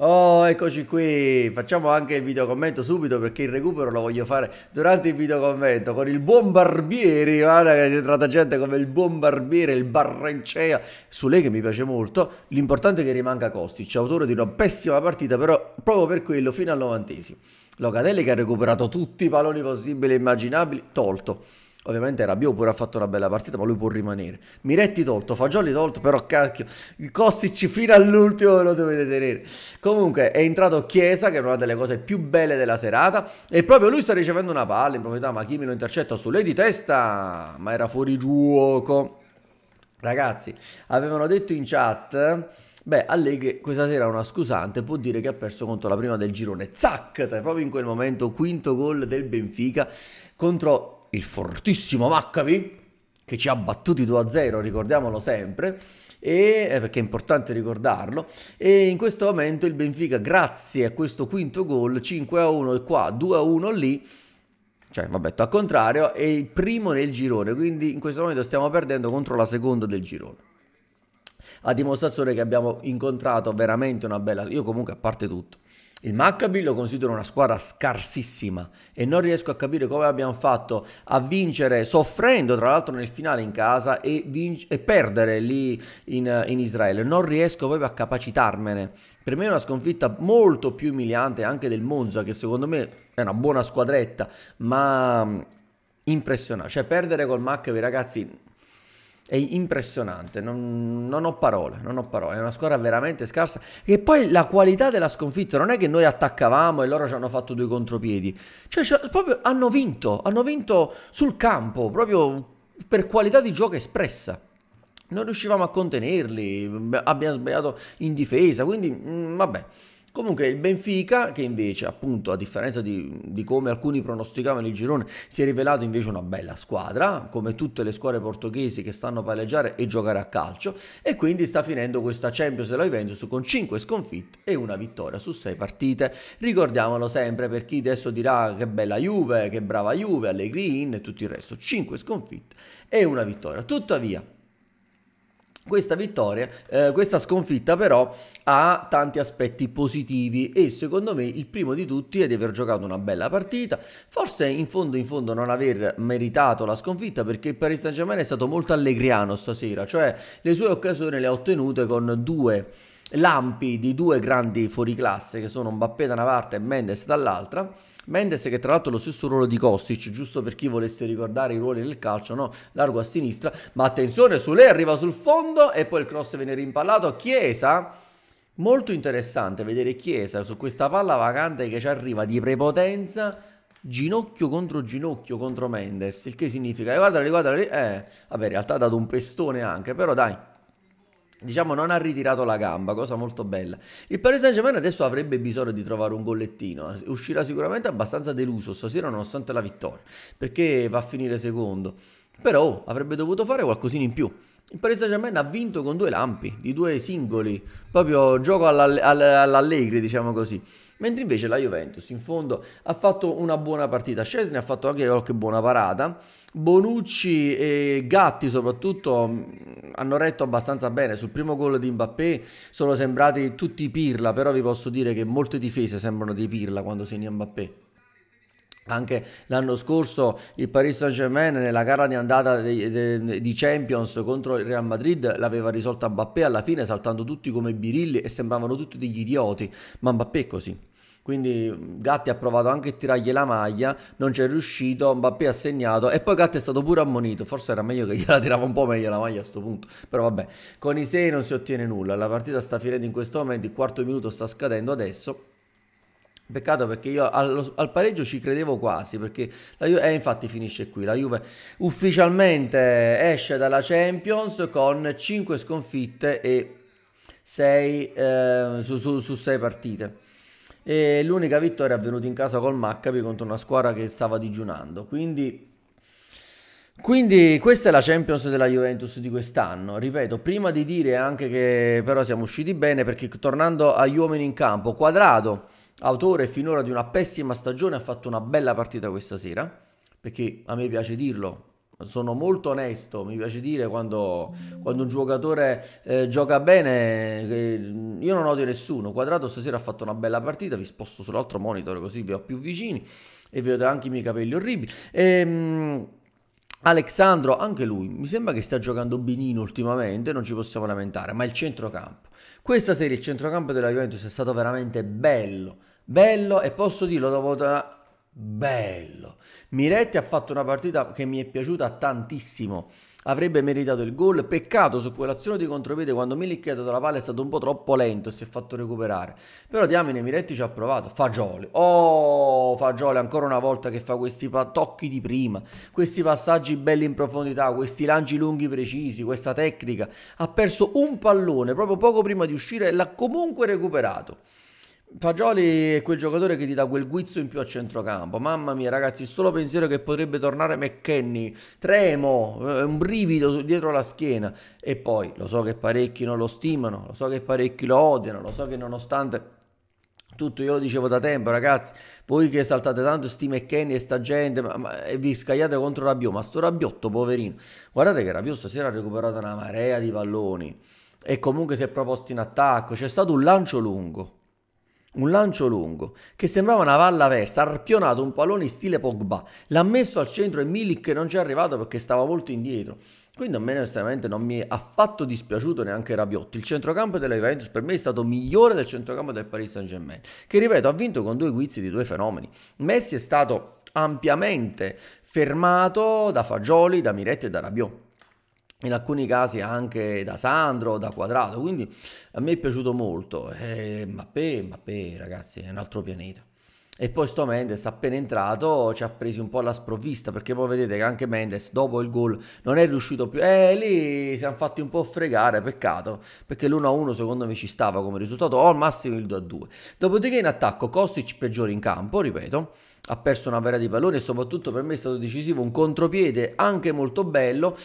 Oh, eccoci qui, facciamo anche il videocommento subito perché il recupero lo voglio fare durante il videocommento con il buon Barbieri, guarda che c'è entrata gente come il buon Barbieri, il Barrencea, su lei che mi piace molto, l'importante è che rimanga Kostic, autore di una pessima partita, però proprio per quello fino al novantesimo. Locatelli che ha recuperato tutti i palloni possibili e immaginabili, tolto. Ovviamente Rabiot pure ha fatto una bella partita, ma lui può rimanere. Miretti tolto, Fagioli tolto, però cacchio, Kostic fino all'ultimo lo dovete tenere. Comunque è entrato Chiesa, che è una delle cose più belle della serata, e proprio lui sta ricevendo una palla in proprietà, ma Kimi lo intercetta su lei di testa, ma era fuori giuoco. Ragazzi, avevano detto in chat... Beh, Allegri questa sera è una scusante, può dire che ha perso contro la prima del girone. Zac, proprio in quel momento, quinto gol del Benfica contro il fortissimo Maccabi che ci ha battuti 2-0, ricordiamolo sempre, e, eh, perché è importante ricordarlo, e in questo momento il Benfica grazie a questo quinto gol, 5-1 qua, 2-1 lì, cioè vabbè, al contrario, è il primo nel girone, quindi in questo momento stiamo perdendo contro la seconda del girone. A dimostrazione che abbiamo incontrato veramente una bella... Io comunque, a parte tutto, il Maccabi lo considero una squadra scarsissima e non riesco a capire come abbiamo fatto a vincere soffrendo tra l'altro nel finale in casa e, e perdere lì in, in Israele. Non riesco proprio a capacitarmene. Per me è una sconfitta molto più umiliante anche del Monza che secondo me è una buona squadretta ma mm, impressionante. Cioè perdere col Maccabi ragazzi è impressionante, non, non, ho parole, non ho parole, è una squadra veramente scarsa. E poi la qualità della sconfitta, non è che noi attaccavamo e loro ci hanno fatto due contropiedi, cioè, cioè proprio hanno vinto, hanno vinto sul campo, proprio per qualità di gioco espressa. Non riuscivamo a contenerli, abbiamo sbagliato in difesa, quindi mh, mm, vabbè. Comunque il Benfica, che invece appunto a differenza di, di come alcuni pronosticavano il girone, si è rivelato invece una bella squadra, come tutte le squadre portoghesi che stanno a palleggiare e giocare a calcio, e quindi sta finendo questa Champions della Juventus con 5 sconfitte e una vittoria su 6 partite. Ricordiamolo sempre per chi adesso dirà che bella Juve, che brava Juve, Allegri in e tutto il resto, 5 sconfitte e una vittoria. Tuttavia, questa vittoria, eh, questa sconfitta però ha tanti aspetti positivi e secondo me il primo di tutti è di aver giocato una bella partita, forse in fondo in fondo non aver meritato la sconfitta perché il Paris Saint Germain è stato molto allegriano stasera, cioè le sue occasioni le ha ottenute con due lampi di due grandi fuoriclasse che sono Mbappé da una parte e Mendes dall'altra. Mendes che tra l'altro ha lo stesso ruolo di Kostic, giusto per chi volesse ricordare i ruoli del calcio, no? Largo a sinistra, ma attenzione, su lei arriva sul fondo e poi il cross viene rimpallato, Chiesa... Molto interessante vedere Chiesa su questa palla vacante che ci arriva di prepotenza ginocchio contro ginocchio contro Mendes, il che significa, guarda, eh, guarda, eh, vabbè in realtà ha dato un pestone anche, però dai, diciamo non ha ritirato la gamba, cosa molto bella. Il Paris Saint-Germain adesso avrebbe bisogno di trovare un gollettino, uscirà sicuramente abbastanza deluso stasera nonostante la vittoria, perché va a finire secondo, però avrebbe dovuto fare qualcosina in più. Il Paris Saint Germain ha vinto con due lampi, di due singoli, proprio gioco all'all- all'allegri, diciamo così. Mentre invece la Juventus, in fondo, ha fatto una buona partita. Scesni ha fatto anche qualche buona parata. Bonucci e Gatti, soprattutto, mm, hanno retto abbastanza bene. Sul primo gol di Mbappé sono sembrati tutti pirla, però vi posso dire che molte difese sembrano di pirla quando segna Mbappé. Anche l'anno scorso il Paris Saint-Germain nella gara di andata di Champions contro il Real Madrid l'aveva risolta Mbappé alla fine saltando tutti come birilli e sembravano tutti degli idioti, ma Mbappé è così. Quindi Gatti ha provato anche a tirargli la maglia, non c'è riuscito, Mbappé ha segnato e poi Gatti è stato pure ammonito, forse era meglio che gliela tirava un po' meglio la maglia a questo punto, però vabbè, con i 6 non si ottiene nulla, la partita sta finendo in questo momento, il quarto minuto sta scadendo adesso Peccato perché io allo, al pareggio ci credevo quasi perché la Juve, eh, infatti finisce qui, la Juve ufficialmente esce dalla Champions con 5 sconfitte e 6 eh, su 6 partite. E l'unica vittoria è avvenuta in casa col Maccabi contro una squadra che stava digiunando, quindi quindi questa è la Champions della Juventus di quest'anno, ripeto, prima di dire anche che però siamo usciti bene perché tornando agli uomini in campo, quadrato autore finora di una pessima stagione, ha fatto una bella partita questa sera, perché a me piace dirlo, sono molto onesto, mi piace dire quando, quando un giocatore eh, gioca bene, eh, io non odio nessuno, Quadrato stasera ha fatto una bella partita, vi sposto sull'altro monitor così vi ho più vicini e vedo anche i miei capelli orribili. Ehm, Alexandro, anche lui, mi sembra che stia giocando benino ultimamente, non ci possiamo lamentare, ma il centrocampo. Questa serie il centrocampo della Juventus è stato veramente bello, bello e posso dirlo dopo da bello. Miretti ha fatto una partita che mi è piaciuta tantissimo avrebbe meritato il gol. Peccato su quell'azione di contropiede quando è dato la palla è stato un po' troppo lento e si è fatto recuperare. Però Diamine Miretti ci ha provato. Fagioli. Oh, Fagioli ancora una volta che fa questi tocchi di prima, questi passaggi belli in profondità, questi lanci lunghi precisi, questa tecnica. Ha perso un pallone proprio poco prima di uscire e l'ha comunque recuperato. Fagioli è quel giocatore che ti dà quel guizzo in più a centrocampo. Mamma mia, ragazzi, solo pensiero che potrebbe tornare McKenny. Tremo, eh, un brivido dietro la schiena. E poi lo so che parecchi non lo stimano, lo so che parecchi lo odiano, lo so che nonostante tutto io lo dicevo da tempo, ragazzi, voi che saltate tanto sti McKenny e sta gente ma, ma, e vi scagliate contro Rabiot, ma sto Rabiotto, poverino. Guardate che Rabiot stasera ha recuperato una marea di palloni e comunque si è proposto in attacco, c'è stato un lancio lungo un lancio lungo che sembrava una palla versa, ha arpionato un pallone in stile Pogba, l'ha messo al centro e Milik non ci è arrivato perché stava molto indietro. Quindi a me onestamente non mi è affatto dispiaciuto neanche Rabiotti. Il centrocampo della Juventus per me è stato migliore del centrocampo del Paris Saint-Germain, che ripeto ha vinto con due guizzi di due fenomeni. Messi è stato ampiamente fermato da Fagioli, da Miretti e da Rabiot in alcuni casi anche da Sandro, da Quadrato, quindi a me è piaciuto molto, eh, Mbappé, Mbappé ragazzi è un altro pianeta. E poi sto Mendes appena entrato ci ha presi un po' alla sprovvista perché poi vedete che anche Mendes dopo il gol non è riuscito più. Eh, lì siamo fatti un po' fregare, peccato, perché l'1-1 secondo me ci stava come risultato o al massimo il 2-2. Dopodiché in attacco Kostic peggiore in campo, ripeto, ha perso una vera di pallone e soprattutto per me è stato decisivo un contropiede anche molto bello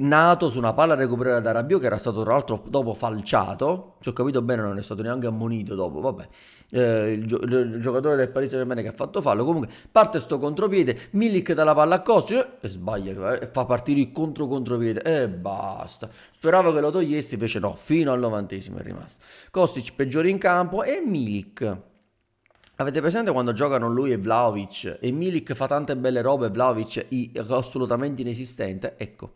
nato su una palla recuperata da Rabiot che era stato tra l'altro dopo falciato, se ho capito bene non è stato neanche ammonito dopo, vabbè, eh, il, gio- il, giocatore del Paris Saint Germain che ha fatto fallo, comunque parte sto contropiede, Milik dà la palla a Kostic eh, e sbaglia, eh, fa partire il contro-contropiede e basta, speravo che lo togliessi, invece no, fino al novantesimo è rimasto, Kostic peggiore in campo e Milik... Avete presente quando giocano lui e Vlaovic e Milik fa tante belle robe e Vlaovic è assolutamente inesistente? Ecco,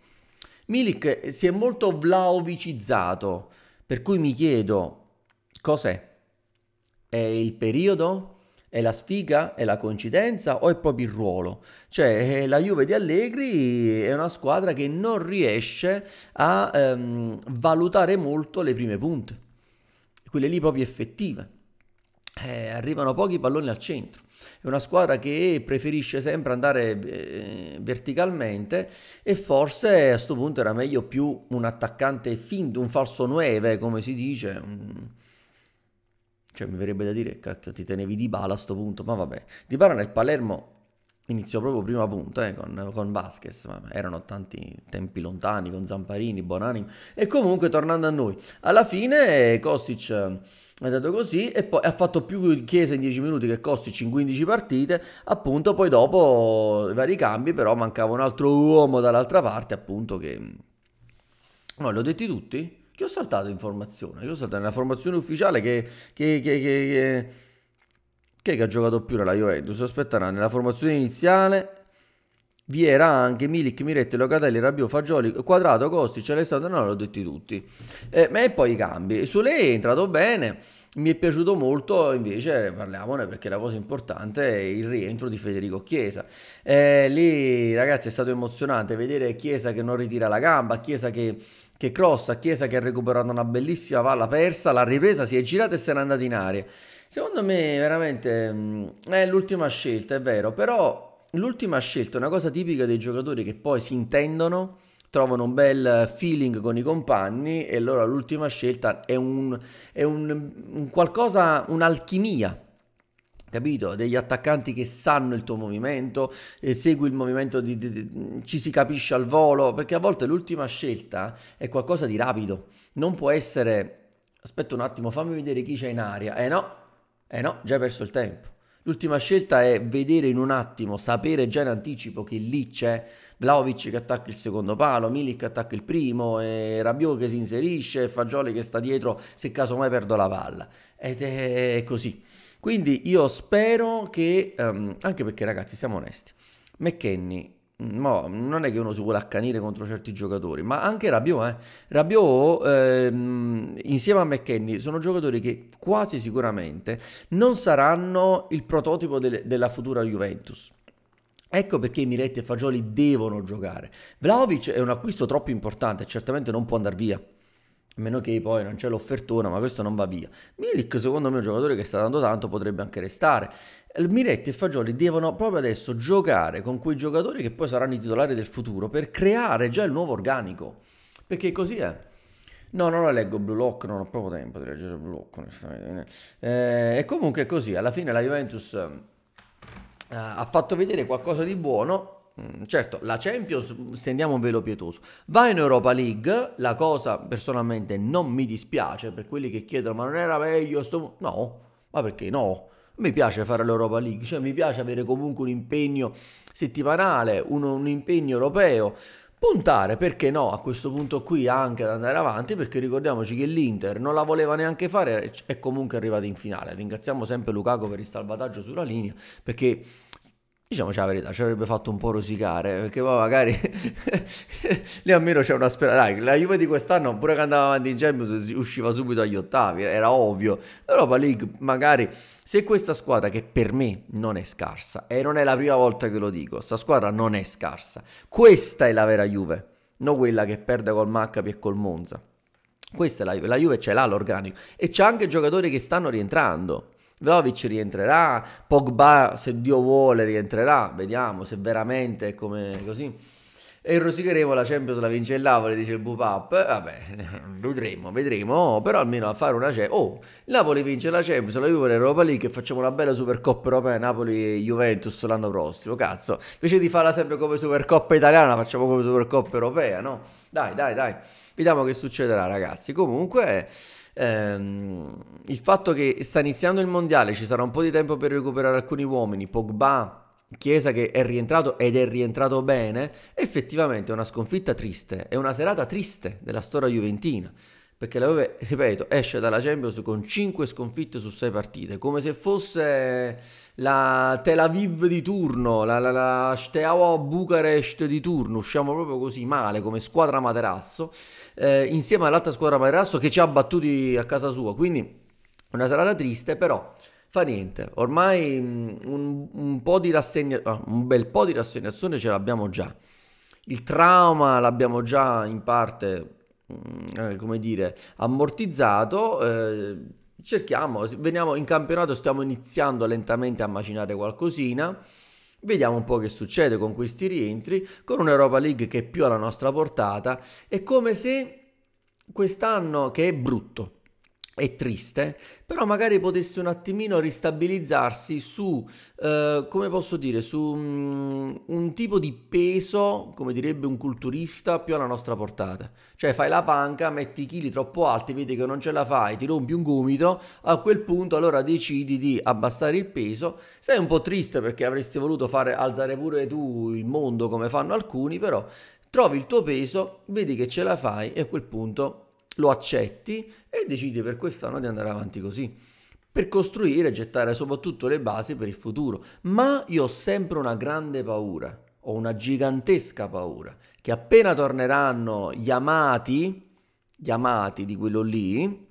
Milik si è molto vlaovicizzato, per cui mi chiedo cos'è? È il periodo? È la sfiga? È la coincidenza? O è proprio il ruolo? Cioè, eh, la Juve di Allegri è una squadra che non riesce a ehm, valutare molto le prime punte, quelle lì proprio effettive eh, arrivano pochi palloni al centro. È una squadra che preferisce sempre andare eh, verticalmente e forse a questo punto era meglio più un attaccante finto, un falso 9 come si dice. Mm. Cioè mi verrebbe da dire, cacchio ti tenevi di bala a questo punto, ma vabbè. Di bala nel Palermo Iniziò proprio prima punta eh, con, con Vasquez, ma erano tanti tempi lontani con Zamparini, Bonani. E comunque tornando a noi, alla fine eh, Kostic eh, è andato così e poi ha fatto più Chiesa in 10 minuti che Kostic in 15 partite, appunto poi dopo i eh, vari cambi però mancava un altro uomo dall'altra parte appunto che... No, l'ho detto tutti? Che ho saltato in formazione, che ho saltato nella formazione ufficiale che... che, che, che che ha giocato più nella Juventus, aspetterà nella formazione iniziale vi era anche Milik, Miretti, Locatelli, Rabio, Fagioli, Quadrato, Costi, Alessandro, no, l'ho detti tutti. Eh, ma e poi i cambi. Su lei è entrato bene, mi è piaciuto molto, invece parliamone perché la cosa importante è il rientro di Federico Chiesa. Eh, lì ragazzi è stato emozionante vedere Chiesa che non ritira la gamba, Chiesa che che crossa, Chiesa che ha recuperato una bellissima palla persa, la ripresa si è girata e se n'è andata in aria. Secondo me veramente mm, è l'ultima scelta, è vero, però l'ultima scelta è una cosa tipica dei giocatori che poi si intendono, trovano un bel feeling con i compagni e allora l'ultima scelta è un, è un, un qualcosa, un'alchimia capito? Degli attaccanti che sanno il tuo movimento, segui il movimento, di, di, di, ci si capisce al volo, perché a volte l'ultima scelta è qualcosa di rapido, non può essere aspetta un attimo, fammi vedere chi c'è in aria, eh no, eh no, già hai perso il tempo. L'ultima scelta è vedere in un attimo, sapere già in anticipo che lì c'è Vlaovic che attacca il secondo palo, Milik che attacca il primo, e Rabiot che si inserisce, e Fagioli che sta dietro se casomai perdo la palla. Ed è così. Quindi io spero che, um, anche perché ragazzi siamo onesti, McKenny No, non è che uno si vuole accanire contro certi giocatori, ma anche Rabiot, eh. Rabiot ehm, insieme a McKenny sono giocatori che quasi sicuramente non saranno il prototipo de della futura Juventus. Ecco perché Miretti e Fagioli devono giocare. Vlaovic è un acquisto troppo importante, certamente non può andare via a meno che poi non c'è l'offertona, ma questo non va via. Milik, secondo me, è un giocatore che sta dando tanto, potrebbe anche restare. Miretti e Fagioli devono proprio adesso giocare con quei giocatori che poi saranno i titolari del futuro per creare già il nuovo organico. Perché così è. No, non la leggo Blue Lock, non ho proprio tempo di leggere Blue Lock, onestamente. Eh, e comunque è così, alla fine la Juventus eh, ha fatto vedere qualcosa di buono, Mm, certo, la Champions, mm, stendiamo un velo pietoso. Va in Europa League, la cosa personalmente non mi dispiace per quelli che chiedono ma non era meglio sto... No, ma perché no? Mi piace fare l'Europa League, cioè mi piace avere comunque un impegno settimanale, un, un impegno europeo. Puntare, perché no, a questo punto qui anche ad andare avanti, perché ricordiamoci che l'Inter non la voleva neanche fare è comunque arrivata in finale. Ringraziamo sempre Lukaku per il salvataggio sulla linea, perché Diciamoci la verità, ci avrebbe fatto un po' rosicare, perché poi magari lì almeno c'è una speranza. la Juve di quest'anno, pure che andava avanti in Champions, usciva subito agli ottavi, era ovvio. L'Europa League, magari, se questa squadra che per me non è scarsa, e non è la prima volta che lo dico, questa squadra non è scarsa, questa è la vera Juve, non quella che perde col Maccabi e col Monza. Questa è la Juve, la Juve ce l'ha l'organico e c'è anche giocatori che stanno rientrando. Vlaovic rientrerà, Pogba se Dio vuole rientrerà, vediamo se veramente è come così. E rosicheremo la Champions, la vince il Napoli, dice il Bupap. Eh, vabbè, vedremo, vedremo, però almeno a fare una Champions. Oh, il Napoli vince la Champions, la Juve l'Europa League e facciamo una bella Supercoppa europea Napoli-Juventus l'anno prossimo, cazzo. Invece di farla sempre come Supercoppa italiana, facciamo come Supercoppa europea, no? Dai, dai, dai. Vediamo che succederà, ragazzi. Comunque ehm, il fatto che sta iniziando il mondiale, ci sarà un po' di tempo per recuperare alcuni uomini, Pogba, Chiesa che è rientrato ed è rientrato bene, effettivamente è una sconfitta triste, è una serata triste della storia juventina perché la Juve, ripeto, esce dalla Champions con 5 sconfitte su 6 partite, come se fosse la Tel Aviv di turno, la, la, la Steaua Bucarest di turno, usciamo proprio così male come squadra materasso, eh, insieme all'altra squadra materasso che ci ha battuti a casa sua, quindi una serata triste, però fa niente, ormai mm, un, un, po rassegna, ah, un bel po' di rassegnazione ce l'abbiamo già, il trauma l'abbiamo già in parte Mm, eh, come dire, ammortizzato. Eh, cerchiamo, veniamo in campionato, stiamo iniziando lentamente a macinare qualcosina. Vediamo un po' che succede con questi rientri, con un'Europa League che è più alla nostra portata. È come se quest'anno, che è brutto, è triste, però magari potesse un attimino ristabilizzarsi su, eh, come posso dire, su um, un tipo di peso, come direbbe un culturista, più alla nostra portata. Cioè fai la panca, metti i chili troppo alti, vedi che non ce la fai, ti rompi un gomito, a quel punto allora decidi di abbassare il peso. Sei un po' triste perché avresti voluto fare alzare pure tu il mondo come fanno alcuni, però trovi il tuo peso, vedi che ce la fai e a quel punto lo accetti e decidi per quest'anno di andare avanti così per costruire e gettare soprattutto le basi per il futuro. Ma io ho sempre una grande paura, ho una gigantesca paura, che appena torneranno gli amati, gli amati di quello lì,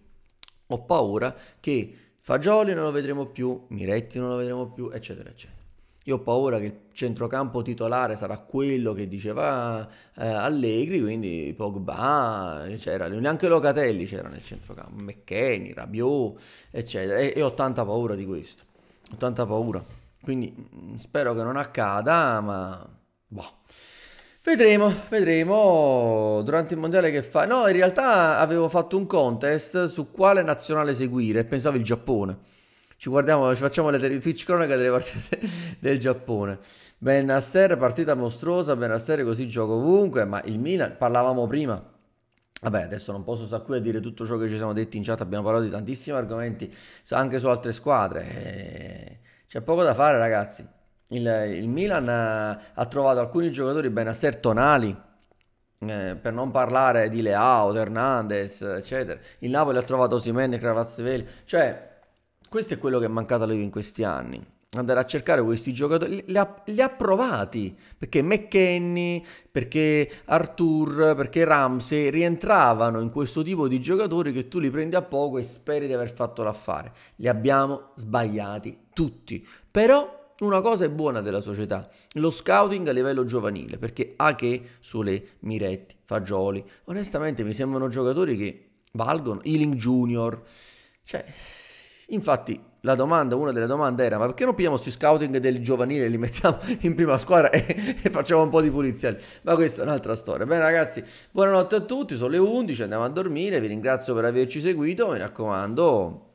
ho paura che Fagioli non lo vedremo più, Miretti non lo vedremo più, eccetera, eccetera. Io ho paura che il centrocampo titolare sarà quello che diceva eh, Allegri, quindi Pogba, eccetera. Eh, neanche Locatelli c'era nel centrocampo, McKenny, Rabiot, eccetera. E, e ho tanta paura di questo, ho tanta paura. Quindi mm, spero che non accada, ma... Boh. Vedremo, vedremo durante il mondiale che fa. No, in realtà avevo fatto un contest su quale nazionale seguire pensavo il Giappone ci guardiamo, ci facciamo le Twitch cronaca delle partite del Giappone. Benaster, partita mostruosa, Benaster così gioco ovunque, ma il Milan, parlavamo prima, Vabbè, adesso non posso stare qui a dire tutto ciò che ci siamo detti in chat, abbiamo parlato di tantissimi argomenti anche su altre squadre. Eh. C'è poco da fare, ragazzi. Il, il Milan eh, ha trovato alcuni giocatori ben tonali, eh, per non parlare di Leao, Hernandez, eccetera. Il Napoli ha trovato Simen, Cravazzeveli, cioè questo è quello che è mancato a lui in questi anni. Andare a cercare questi giocatori, li ha, li ha provati perché McKenny, perché Artur, perché Ramsey rientravano in questo tipo di giocatori che tu li prendi a poco e speri di aver fatto l'affare. Li abbiamo sbagliati tutti, però una cosa è buona della società, lo scouting a livello giovanile, perché Ache, Sole, Miretti, Fagioli, onestamente mi sembrano giocatori che valgono, Ealing Junior, cioè Infatti la domanda, una delle domande era ma perché non pigliamo sui scouting del giovanile, e li mettiamo in prima squadra e, e facciamo un po' di pulizia Ma questa è un'altra storia. Bene ragazzi, buonanotte a tutti, sono le 11, andiamo a dormire, vi ringrazio per averci seguito, mi raccomando...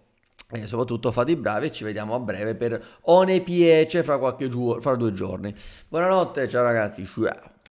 E soprattutto fate i bravi e ci vediamo a breve per One Piece fra, fra due giorni. Buonanotte, ciao ragazzi, ciao.